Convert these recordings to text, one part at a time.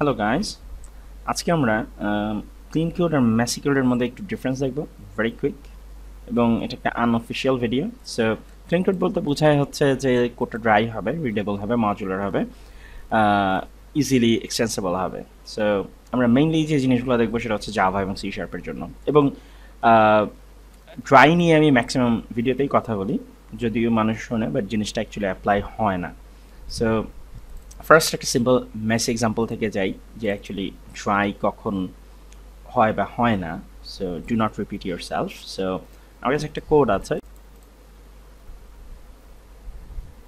hello guys আজকে আমরা clean কিউড আর Massey কিউডের মধ্যে একটু ডিফারেন্স দেখবো ভেরি কুইক এবং এটা একটা unofficial video so clean code বলতে বোঝায় হচ্ছে যে কোডটা ড্রাই হবে রিডেবল হবে মডুলার হবে ইজিলি এক্সটেন্সেবল হবে সো আমরা মেইনলি যে জিনিসগুলো দেখবো সেটা হচ্ছে জাভা এবং সি শার্পের জন্য এবং ড্রাই নিয়ে আমি ম্যাক্সিমাম ভিডিওতেই কথা বলি যদিও মানুষ শোনে বাট জিনিসটা অ্যাকচুয়ালি অ্যাপ্লাই হয় না সো ফার্স্ট একটা সিম্পল মেসি এক্সাম্পল থেকে যাই যে অ্যাকচুয়ালি ট্রাই কখন হয় বা হয় না so do not repeat yourself so আমার কাছে একটা কোড আছে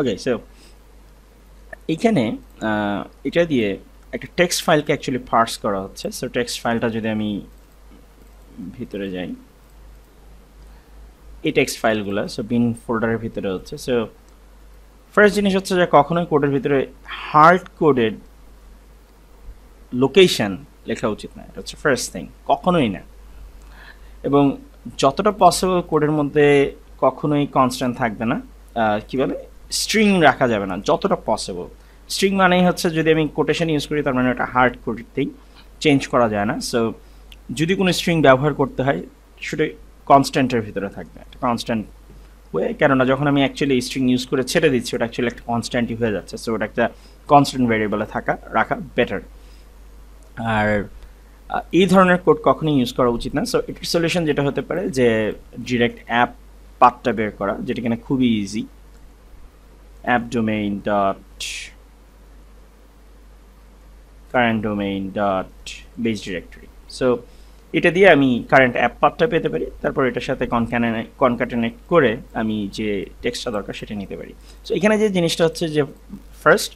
ওকে সো এইখানে এটা দিয়ে একটা টেক্সট ফাইলকে অ্যাকচুয়ালি পার্স করা হচ্ছে সো টেক্সট ফাইলটা যদি আমি ভিতরে যাই এই টেক্সট ফাইলগুলো সো বিন ফোল্ডারের ভিতরে হচ্ছে সো ফার্স্ট জিনিস হচ্ছে যে কখনোই কোডের ভিতরে হার্ড কোডেড লোকেশান লেখা উচিত না এটা হচ্ছে ফার্স্ট থিং কখনোই না এবং যতটা পসিবল কোডের মধ্যে কখনোই কনস্ট্যান্ট থাকবে না কী বলে স্ট্রিং রাখা যাবে না যতটা পসিবল স্ট্রিং মানেই হচ্ছে যদি আমি কোটেশন ইউজ করি তার মানে ওটা হার্ড কোড থিং চেঞ্জ করা যায় না সো যদি কোনো স্ট্রিং ব্যবহার করতে হয় সেটা কনস্ট্যান্টের ভিতরে থাকবে একটা কনস্ট্যান্ট হয়ে কেননা যখন আমি অ্যাকচুয়ালি স্ট্রিং ইউজ করে ছেড়ে দিচ্ছি ওটা অ্যাকচুয়ালি একটা কনস্ট্যান্টই হয়ে যাচ্ছে সো ওটা একটা কনস্ট্যান্ট ভ্যারিয়েবলে থাকা রাখা বেটার আর এই ধরনের কোড কখনই ইউজ করা উচিত না সো এটার সলিউশন যেটা হতে পারে যে ডিরেক্ট অ্যাপ পাটটা বের করা যেটা কিনা খুবই easy app domain dot current domain dot base directory so এটা দিয়ে আমি কারেন্ট অ্যাপ পাথটা পেতে পারি তারপর এটার সাথে কনক্যানে কনক্যাটেনেট করে আমি যে টেক্সটটা দরকার সেটা নিতে পারি সো এখানে যে জিনিসটা হচ্ছে যে ফার্স্ট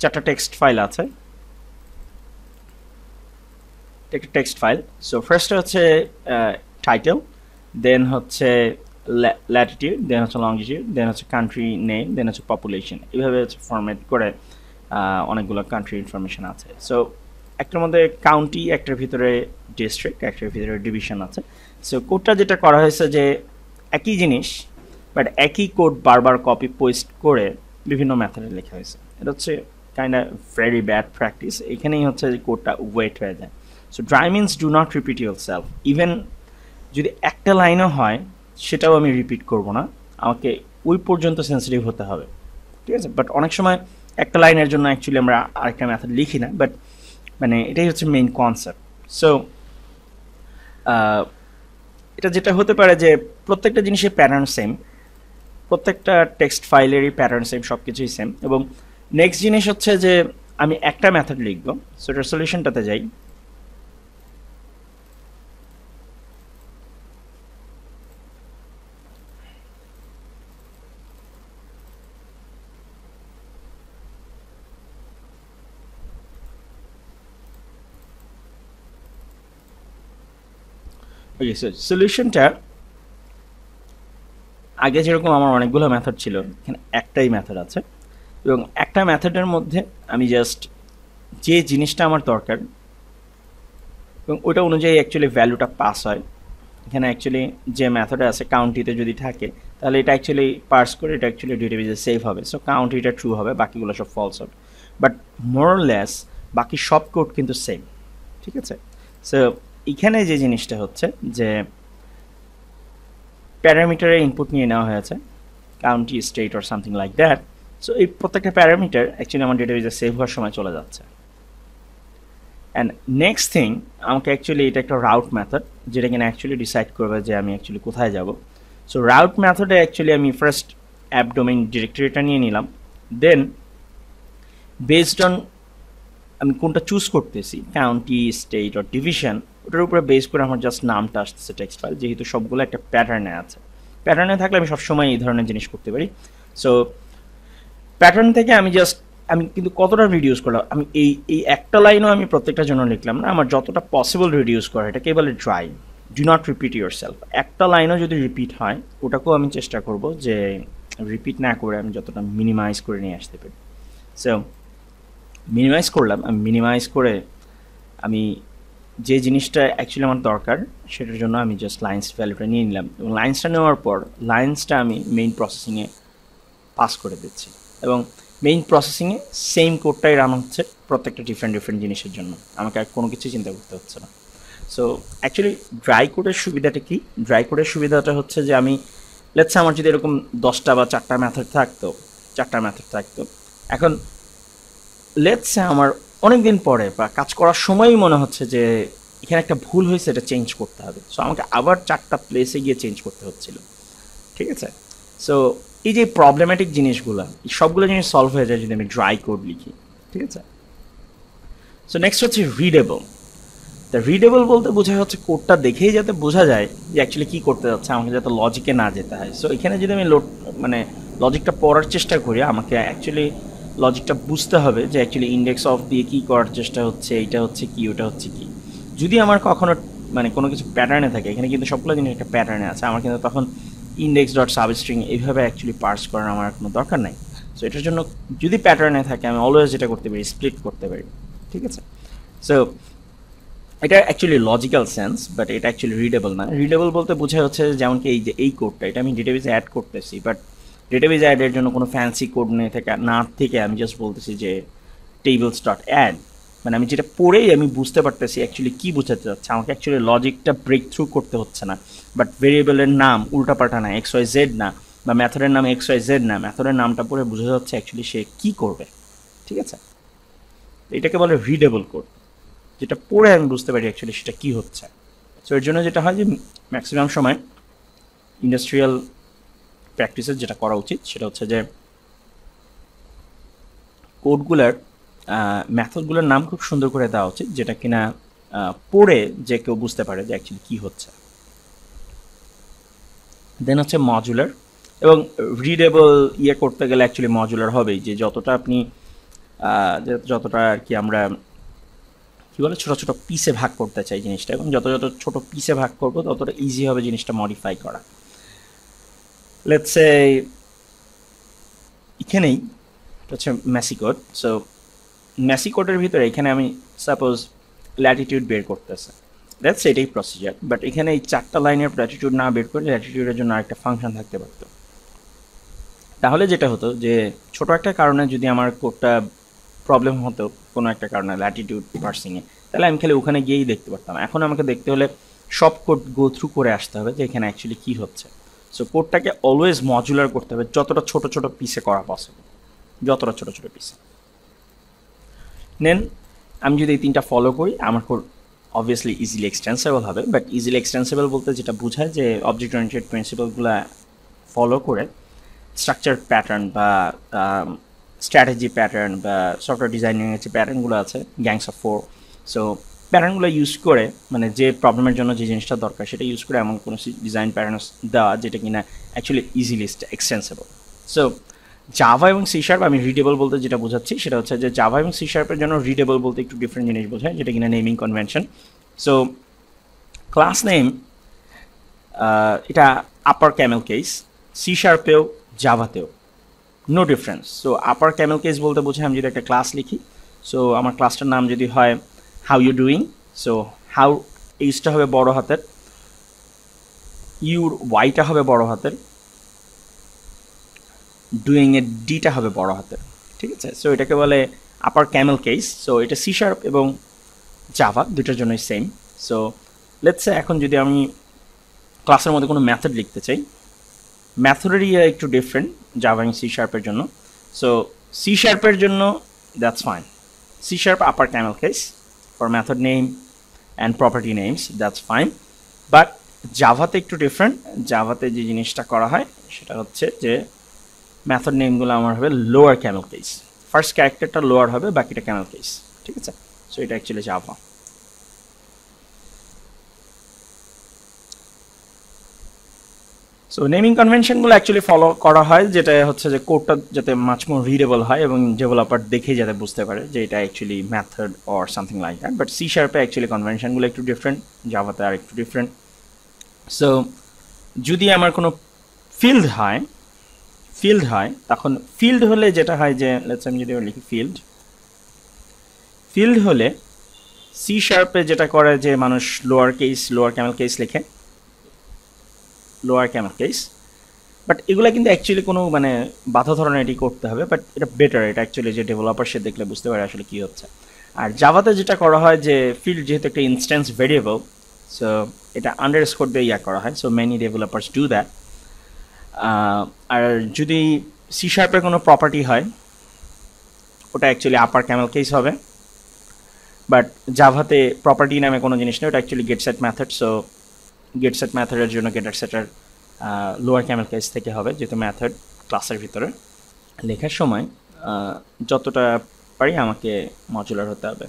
চারটা টেক্সট ফাইল আছে একটা টেক্সট ফাইল সো ফার্স্টে হচ্ছে টাইটেল দেন হচ্ছে ল্যাটিটিউড দেন হচ্ছে লংজিটিউড দেন হচ্ছে কান্ট্রি নেম দেন হচ্ছে পপুলেশন এইভাবে হচ্ছে ফর্মেট করে অনেকগুলো কান্ট্রি ইনফরমেশন আছে সো একটার মধ্যে কাউন্টি একটার ভিতরে ডিস্ট্রিক্ট একটার ভিতরে ডিভিশন আছে সো কোডটা যেটা করা হয়েছে যে একই জিনিস বাট একই কোড বারবার কপি পোস্ট করে বিভিন্ন মেথডে লেখা হয়েছে এটা হচ্ছে kind of very bad practice এখানেই হচ্ছে যে কোডটা ওয়েট হয়ে যায় so dry means do not repeat yourself even যদি একটা লাইনও হয় সেটাও আমি রিপিট করব না আমাকে ওই পর্যন্ত সেন্সিটিভ হতে হবে ঠিক আছে বাট অনেক সময় একটা লাইনের জন্য অ্যাকচুয়ালি আমরা আরেকটা মেথড লিখি না বাট মানে এটাই হচ্ছে মেইন কনসেপ্ট সো এটা যেটা হতে পারে যে প্রত্যেকটা জিনিসের প্যাটার্ন সেম প্রত্যেকটা টেক্সট ফাইলেরই প্যাটার্ন সেম সব কিছুই সেম এবং নেক্সট জিনিস হচ্ছে যে আমি একটা মেথড লিখব সো রেসলিউশনটাতে যাই ওকে সো সলিউশনটা আগে যেরকম আমার অনেকগুলো মেথড ছিল এখানে একটাই মেথড আছে এবং একটা মেথডের মধ্যে আমি জাস্ট যে জিনিসটা আমার দরকার এবং ওটা অনুযায়ী অ্যাকচুয়ালি ভ্যালুটা পাস হয় এখানে অ্যাকচুয়ালি যে মেথড আছে কাউন্টিতে যদি থাকে তাহলে এটা অ্যাকচুয়ালি পার্স করে এটা অ্যাকচুয়ালি ডেটাবেজে সেভ হবে সো কাউন্টিটা ট্রু হবে বাকিগুলো সব ফলস হবে বাট মোরলেস বাকি সব কোড কিন্তু সেম ঠিক আছে সো এখানে যে জিনিসটা হচ্ছে যে প্যারামিটারে ইনপুট নিয়ে নেওয়া হয়েছে county state or something like that so এই প্রত্যেকটা প্যারামিটার অ্যাকচুয়ালি আমার ডেটাবেজে সেভ হওয়ার সময় চলে যাচ্ছে অ্যান্ড নেক্সট থিং আমাকে অ্যাকচুয়ালি এটা একটা রাউট মেথড যেটা কিনা অ্যাকচুয়ালি ডিসাইড করবে যে আমি অ্যাকচুয়ালি কোথায় যাব সো রাউট মেথডে অ্যাকচুয়ালি আমি ফার্স্ট অ্যাপ ডোমেইন ডিরেক্টরিটা নিয়ে নিলাম দেন বেসড অন আমি কোনটা চুজ করতেছি কাউন্টি স্টেট অর ডিভিশন ওটার উপরে বেস করে আমার জাস্ট নামটা আসতেছে টেক্সট ফাইল যেহেতু সবগুলো একটা প্যাটার্নে আছে প্যাটার্নে থাকলে আমি সবসময় এই ধরনের জিনিস করতে পারি সো প্যাটার্ন থেকে আমি জাস্ট আমি কিন্তু কতটা রিডিউস করলাম আমি এই এই একটা লাইনও আমি প্রত্যেকটা জন্য লিখলাম না আমার যতটা পসিবল রিডিউস করা এটা বলে dry do not repeat yourself একটা লাইনও যদি রিপিট হয় ওটাকেও আমি চেষ্টা করব যে রিপিট না করে আমি যতটা মিনিমাইজ করে নিয়ে আসতে পারি সো মিনিমাইজ করলাম আমি মিনিমাইজ করে আমি যে জিনিসটা অ্যাকচুয়ালি আমার দরকার সেটার জন্য আমি জাস্ট লাইন্স ভ্যালুটা নিয়ে নিলাম এবং লাইন্সটা নেওয়ার পর লাইন্সটা আমি মেইন প্রসেসিংয়ে পাস করে দিচ্ছি এবং মেইন প্রসেসিংয়ে সেম কোডটাই রান হচ্ছে প্রত্যেকটা ডিফারেন্ট ডিফারেন্ট জিনিসের জন্য আমাকে আর কোনো কিছু চিন্তা করতে হচ্ছে না সো অ্যাকচুয়ালি ড্রাই কোডের সুবিধাটা কী ড্রাই কোডের সুবিধাটা হচ্ছে যে আমি লেটসে আমার যদি এরকম দশটা বা চারটা ম্যাথড থাকতো চারটা ম্যাথড থাকতো এখন লেটসে আমার অনেক দিন পরে বা কাজ করার সময়ই মনে হচ্ছে যে এখানে একটা ভুল হয়েছে এটা চেঞ্জ করতে হবে সো আমাকে আবার চারটা প্লেসে গিয়ে চেঞ্জ করতে হচ্ছিল ঠিক আছে সো এই যে প্রবলেম্যাটিক জিনিসগুলো সবগুলো জিনিস সলভ হয়ে যায় যদি আমি ড্রাই কোড লিখি ঠিক আছে সো নেক্সট হচ্ছে রিডেবল তা রিডেবল বলতে বোঝা হচ্ছে কোডটা দেখেই যাতে বোঝা যায় যে অ্যাকচুয়ালি কী করতে যাচ্ছে আমাকে যাতে লজিকে না যেতে হয় সো এখানে যদি আমি লোড মানে লজিকটা পড়ার চেষ্টা করি আমাকে অ্যাকচুয়ালি লজিকটা বুঝতে হবে যে অ্যাকচুয়ালি ইন্ডেক্স অফ দিয়ে কী করার চেষ্টা হচ্ছে এইটা হচ্ছে কি ওটা হচ্ছে কি যদি আমার কখনো মানে কোনো কিছু প্যাটার্নে থাকে এখানে কিন্তু সবগুলো জিনিস একটা প্যাটার্নে আছে আমার কিন্তু তখন ইন্ডেক্স ডট সাব স্ট্রিং এইভাবে অ্যাকচুয়ালি পার্স করার আমার কোনো দরকার নাই সো এটার জন্য যদি প্যাটার্নে থাকে আমি অলওয়েজ যেটা করতে পারি স্প্লিট করতে পারি ঠিক আছে সো এটা অ্যাকচুয়ালি লজিক্যাল সেন্স বাট এটা অ্যাকচুয়ালি রিডেবল না রিডেবল বলতে বোঝা হচ্ছে যেমন কি এই যে এই কোডটা এটা আমি ডেটাবেসে অ্যাড করতেছি বাট ডেটাবেজ অ্যাডের জন্য কোনো ফ্যান্সি কোড নেই থেকে না থেকে আমি জাস্ট বলতেছি যে টেবিল ডট অ্যাড মানে আমি যেটা পড়েই আমি বুঝতে পারতেছি অ্যাকচুয়ালি কী বোঝাতে চাচ্ছে আমাকে অ্যাকচুয়ালি লজিকটা ব্রেক থ্রু করতে হচ্ছে না বাট ভেরিয়েবলের নাম উল্টাপাল্টা না এক্স ওয়াই জেড না বা ম্যাথডের নাম এক্স ওয়াই জেড না ম্যাথডের নামটা পড়ে বোঝা যাচ্ছে অ্যাকচুয়ালি সে কী করবে ঠিক আছে এটাকে বলে রিডেবল কোড যেটা পড়ে আমি বুঝতে পারি অ্যাকচুয়ালি সেটা কী হচ্ছে সো এর জন্য যেটা হয় যে ম্যাক্সিমাম সময় ইন্ডাস্ট্রিয়াল প্র্যাকটিসে যেটা করা উচিত সেটা হচ্ছে যে কোডগুলোর ম্যাথডগুলোর নাম খুব সুন্দর করে দেওয়া উচিত যেটা কিনা পড়ে যে কেউ বুঝতে পারে যে অ্যাকচুয়ালি কী হচ্ছে দেন হচ্ছে মজুলার এবং রিডেবল ইয়ে করতে গেলে অ্যাকচুয়ালি মজুলার হবেই যে যতটা আপনি যতটা আর কি আমরা কী বলে ছোটো ছোটো পিসে ভাগ করতে চাই জিনিসটা এবং যত যত ছোটো পিসে ভাগ করবো ততটা ইজি হবে জিনিসটা মডিফাই করা let's say এখানেই হচ্ছে মেসি কোড সো মেসি কোডের ভিতরে এখানে আমি সাপোজ ল্যাটিটিউড বের করতেছে দ্যাটস এটাই প্রসিজার বাট এখানে এই চারটা লাইনের ল্যাটিটিউড না বের করে ল্যাটিটিউডের জন্য আরেকটা ফাংশন থাকতে পারতো তাহলে যেটা হতো যে ছোট একটা কারণে যদি আমার কোডটা প্রবলেম হতো কোনো একটা কারণে ল্যাটিটিউড পার্সিংয়ে তাহলে আমি খালি ওখানে গিয়েই দেখতে পারতাম এখন আমাকে দেখতে হলে সব কোড গো থ্রু করে আসতে হবে যে এখানে অ্যাকচুয়ালি কী হচ্ছে সো কোডটাকে অলওয়েজ মজুলার করতে হবে যতটা ছোট ছোট পিসে করা পসিবল যতটা ছোট ছোট পিসে নেন আমি যদি এই তিনটা ফলো করি আমার কোড অবভিয়াসলি ইজিলি এক্সটেন্সেবল হবে বাট ইজিলি এক্সটেন্সেবল বলতে যেটা বোঝায় যে অবজেক্ট ওরিয়েন্টেড প্রিন্সিপালগুলো ফলো করে স্ট্রাকচার প্যাটার্ন বা স্ট্র্যাটেজি um, প্যাটার্ন বা সফটওয়্যার ডিজাইনিংয়ের যে প্যাটার্নগুলো আছে গ্যাংস অফ ফোর সো প্যাটার্নগুলো ইউজ করে মানে যে প্রবলেমের জন্য যে জিনিসটা দরকার সেটা ইউজ করে এমন কোনো ডিজাইন প্যাটার্ন দেওয়া যেটা কিনা actually easily extensible so Java এবং সি শার্প আমি রিডেবল বলতে যেটা বোঝাচ্ছি সেটা হচ্ছে যে জাভা এবং সি শার্পের জন্য রিডেবল বলতে একটু ডিফারেন্ট জিনিস বোঝায় যেটা কিনা naming convention so class name এটা আপার ক্যামেল কেস সি শার্পেও জাভাতেও no difference so upper camel case বলতে বোঝায় আমি যদি একটা ক্লাস লিখি সো আমার ক্লাসটার নাম যদি হয় how you doing so how এইচটা হবে বড় হাতের ইউর ওয়াইটা হবে বড় হাতের ডুইং এর ডিটা হবে বড় হাতের ঠিক আছে সো এটাকে বলে আপার ক্যামেল কেস সো এটা সি শার্প এবং জাভা দুটার জন্যই সেম সো লেটস এখন যদি আমি ক্লাসের মধ্যে কোনো ম্যাথড লিখতে চাই ম্যাথডের ইয়ে একটু ডিফারেন্ট জাভা এবং সি শার্পের জন্য সো সি শার্পের জন্য that's fine C sharp upper camel case for method name and property names that's fine but জাভাতে একটু ডিফারেন্ট জাভাতে যে জিনিসটা করা হয় সেটা হচ্ছে যে মেথড নেমগুলো আমার হবে লোয়ার ক্যামেল কেস ফার্স্ট ক্যারেক্টারটা লোয়ার হবে বাকিটা ক্যামেল কেস ঠিক আছে সো এটা অ্যাকচুয়ালি জাভা সো নেমিং কনভেনশনগুলো অ্যাকচুয়ালি ফলো করা হয় যেটা হচ্ছে যে কোডটা যাতে মাছ মোর রিডেবল হয় এবং ডেভেলপার দেখে যাতে বুঝতে পারে যে এটা actually method or something like that but C শার্পে অ্যাকচুয়ালি কনভেনশনগুলো একটু ডিফারেন্ট জাভাতে আর একটু ডিফারেন্ট সো যদি আমার কোনো ফিল্ড হয় ফিল্ড হয় তখন ফিল্ড হলে যেটা হয় যে লেটস আমি যদি লিখি ফিল্ড ফিল্ড হলে সি শার্পে যেটা করে যে মানুষ lower case lower camel case লেখে লোয়ার ক্যামেরা কেস বাট এগুলো কিন্তু অ্যাকচুয়ালি কোনো মানে বাধা ধরনের এটি করতে হবে বাট এটা বেটার এটা অ্যাকচুয়ালি যে ডেভেলপার সে দেখলে বুঝতে পারে আসলে কী হচ্ছে আর জাভাতে যেটা করা হয় যে ফিল্ড যেহেতু একটা ইনস্ট্যান্স ভেরিয়েবল সো এটা আন্ডার স্কোর দিয়ে ইয়া করা হয় so many developers do that আর যদি সি শার্পের কোনো প্রপার্টি হয় ওটা অ্যাকচুয়ালি আপার ক্যামেল কেস হবে বাট জাভাতে প্রপার্টি নামে কোনো জিনিস নেই ওটা actually get set method so get set ম্যাথডের জন্য গেটার সেটার লোয়ার ক্যামেল কেস থেকে হবে যেহেতু ম্যাথড ক্লাসের ভিতরে লেখার সময় যতটা পারি আমাকে মজুলার হতে হবে